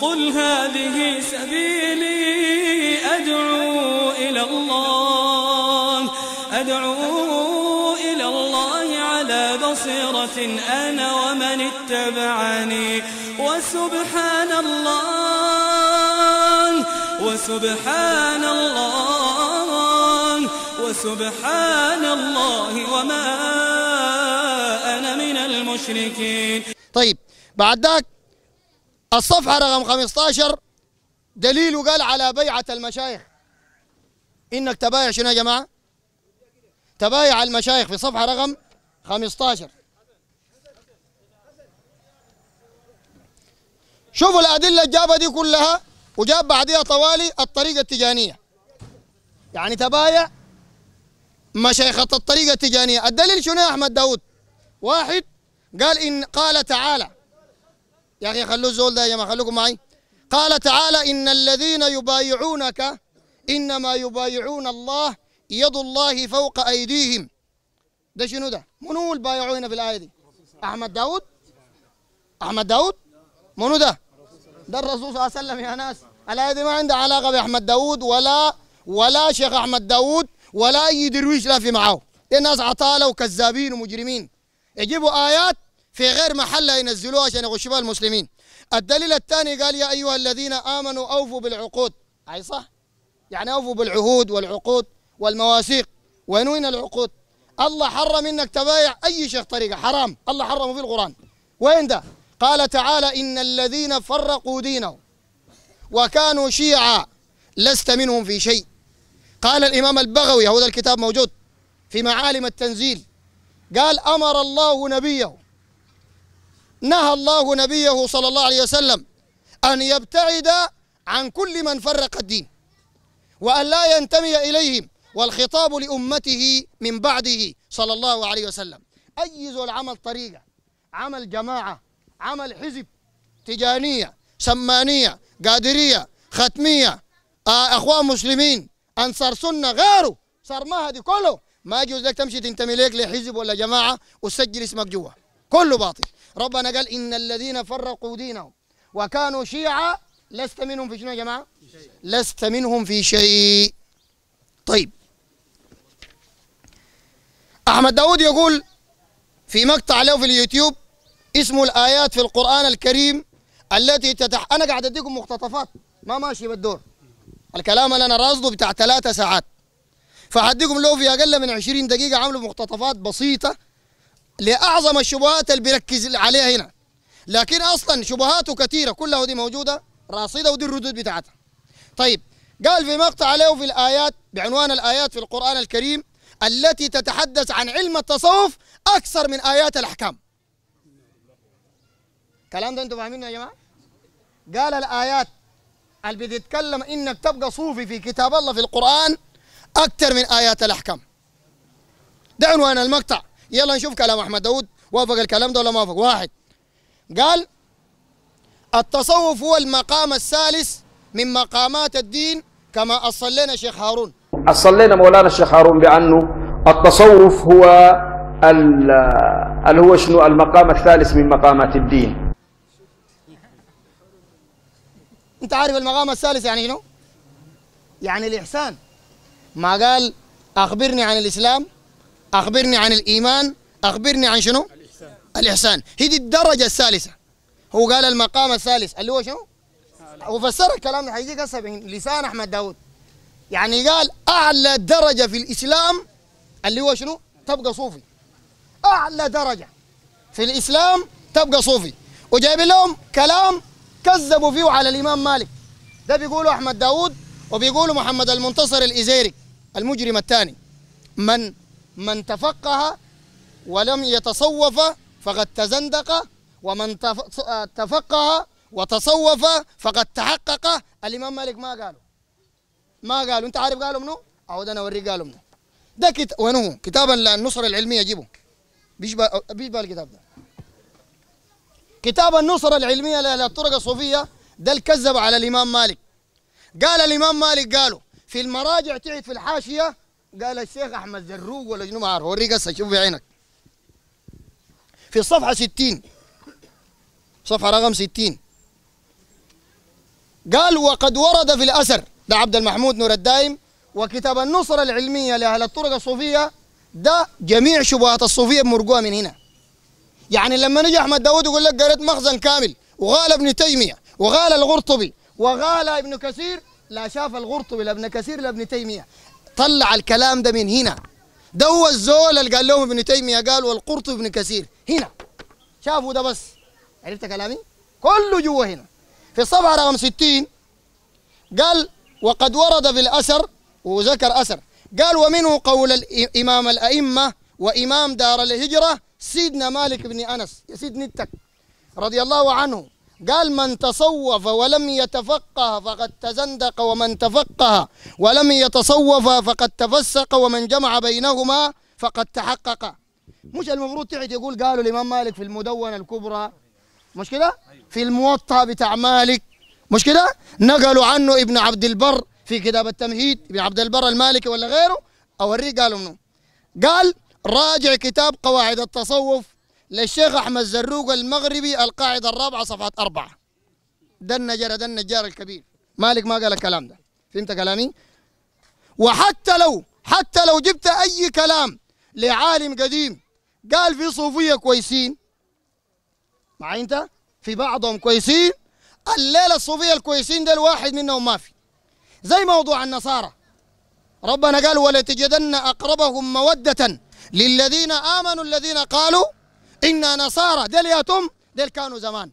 قل هذه سبيلي أدعو إلى الله أدعو إلى الله على بصيرة أنا ومن اتبعني وسبحان الله وسبحان الله وسبحان الله وما أنا من المشركين طيب بعد ذاك الصفحة رقم 15 دليله قال على بيعة المشايخ إنك تبايع شنو يا جماعة؟ تبايع المشايخ في صفحة رقم 15 شوفوا الأدلة الجابة دي كلها وجاب بعديها طوالي الطريقة التجانية يعني تبايع مشايخة الطريقة التجانية الدليل شنو يا أحمد داود واحد قال إن قال تعالى يا أخي خلو زول ده يا جماعة خلوكم معي قال تعالى إن الذين يبايعونك إنما يبايعون الله يد الله فوق أيديهم ده شنو ده منو اللي بايعوا هنا في الآية دي أحمد داود أحمد داود منو ده ده الرسول صلى الله عليه وسلم يا ناس الآية دي ما عندها علاقة بأحمد داود ولا ولا شيخ أحمد داود ولا أي درويش لا في معاه الناس عطالة وكذابين ومجرمين يجيبوا آيات في غير محلها ينزلوها عشان يغشوا بها المسلمين الدليل الثاني قال يا أيها الذين آمنوا أوفوا بالعقود أي صح يعني أوفوا بالعهود والعقود والمواثيق وين وين العقود الله حرم انك تبايع اي شيخ طريقه حرام الله حرمه في القران وين ده قال تعالى ان الذين فرقوا دينهم وكانوا شيعا لست منهم في شيء قال الامام البغوي هذا الكتاب موجود في معالم التنزيل قال امر الله نبيه نهى الله نبيه صلى الله عليه وسلم أن يبتعد عن كل من فرق الدين وأن لا ينتمي إليهم والخطاب لأمته من بعده صلى الله عليه وسلم أيزوا العمل طريقة عمل جماعة عمل حزب تجانية سمانية قادرية ختمية آه أخوان مسلمين أنصار سنة غيره صار ما هذه كله ما يجوز لك تمشي تنتمي لك لحزب ولا جماعة وتسجل اسمك جوا كله باطل ربنا قال إن الذين فرقوا دينهم وكانوا شيعا لست منهم في شنو يا جماعة لست منهم في شيء طيب أحمد داود يقول في مقطع له في اليوتيوب اسمه الآيات في القرآن الكريم التي تتح... أنا قاعد أديكم مقتطفات ما ماشي بالدور الكلام اللي أنا راصده بتاع ثلاثة ساعات فهديكم له في أقل من 20 دقيقة عملوا مقتطفات بسيطة لاعظم الشبهات اللي بيركز عليها هنا لكن اصلا شبهاته كثيره كلها دي موجوده راصده ودي الردود بتاعتها طيب قال في مقطع له في الايات بعنوان الايات في القران الكريم التي تتحدث عن علم التصوف اكثر من ايات الاحكام كلام ده انتوا فاهمينه يا جماعه قال الايات اللي بتتكلم انك تبقى صوفي في كتاب الله في القران اكثر من ايات الاحكام ده عنوان المقطع يلا نشوف كلام احمد داود وافق الكلام ده ولا ما وافق واحد قال التصوف هو المقام الثالث من مقامات الدين كما أصلينا شيخ هارون أصلينا مولانا الشيخ هارون بأنه التصوف هو اللي هو شنو المقام الثالث من مقامات الدين انت عارف المقام الثالث يعني شنو؟ يعني الإحسان ما قال أخبرني عن الإسلام أخبرني عن الإيمان أخبرني عن شنو الإحسان الإحسان هي دي الدرجة الثالثة هو قال المقام الثالث اللي هو شنو وفسر الكلام ده هيجيك هسه لسان أحمد داود يعني قال أعلى درجة في الإسلام اللي هو شنو تبقى صوفي أعلى درجة في الإسلام تبقى صوفي وجايب لهم كلام كذبوا فيه على الإمام مالك ده بيقولوا أحمد داود وبيقولوا محمد المنتصر الإزيري المجرم الثاني من من تفقه ولم يتصوف فقد تزندق ومن تفقه وتصوف فقد تحقق الامام مالك ما قالوا ما قالوا انت عارف قالوا منو؟ اعود انا اوريك قالوا منو ده كت... وين كتابا للنصر العلمية جيبه بيشبه بيشبه الكتاب ده كتاب النصرة العلمية للطرق الصوفية ده الكذب على الامام مالك قال الامام مالك قالوا في المراجع تعد في الحاشية قال الشيخ احمد زروق ولا شنو ما اعرف اوريك هسه شوف بعينك في الصفحه 60 صفحه رقم 60 قال وقد ورد في الاثر ده عبد المحمود نور الدايم وكتاب النصره العلميه لاهل الطرق الصوفيه ده جميع شبهات الصوفيه بمرقوها من هنا يعني لما نجي احمد داود يقول لك قريت مخزن كامل وغال ابن تيميه وغال القرطبي وغال ابن كثير لا شاف القرطبي لا ابن كثير لا ابن تيميه طلع الكلام ده من هنا ده هو الزول اللي قال لهم ابن تيميه قال والقرطبي ابن كثير هنا شافوا ده بس عرفت كلامي؟ كله جوا هنا في الصفحه رقم 60 قال وقد ورد في الاثر وذكر اثر قال ومنه قول الامام الائمه وامام دار الهجره سيدنا مالك بن انس يا سيد نتك رضي الله عنه قال من تصوف ولم يتفقه فقد تزندق ومن تفقه ولم يتصوف فقد تفسق ومن جمع بينهما فقد تحقق مش المفروض تعد يقول قالوا الإمام مالك في المدونة الكبرى مش كده في الموطأ بتاع مالك مش كده نقلوا عنه ابن عبد البر في كتاب التمهيد ابن عبد البر المالكي ولا غيره أوريه قالوا منه قال راجع كتاب قواعد التصوف للشيخ أحمد زروق المغربي القاعدة الرابعة صفحة أربعة ده النجار ده النجار الكبير مالك ما قال الكلام ده فهمت كلامي؟ وحتى لو حتى لو جبت أي كلام لعالم قديم قال في صوفية كويسين معي أنت؟ في بعضهم كويسين الليلة الصوفية الكويسين ده الواحد منهم ما في زي موضوع النصارى ربنا قال ولتجدن أقربهم مودة للذين آمنوا الذين قالوا إنا نصارى ديل توم ديل كانوا زمان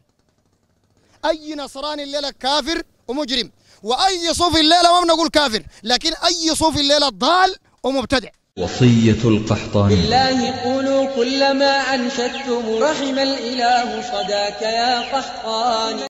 أي نصراني الليلة كافر ومجرم وأي صوفي الليلة ما بنقول كافر لكن أي صوفي الليلة ضال ومبتدع وصية القحطاني بالله قولوا كلما أنشدتم رحم الإله صداك يا قحطاني